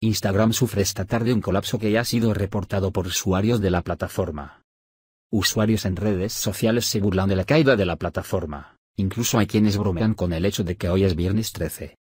Instagram sufre esta tarde un colapso que ya ha sido reportado por usuarios de la plataforma. Usuarios en redes sociales se burlan de la caída de la plataforma, incluso hay quienes bromean con el hecho de que hoy es viernes 13.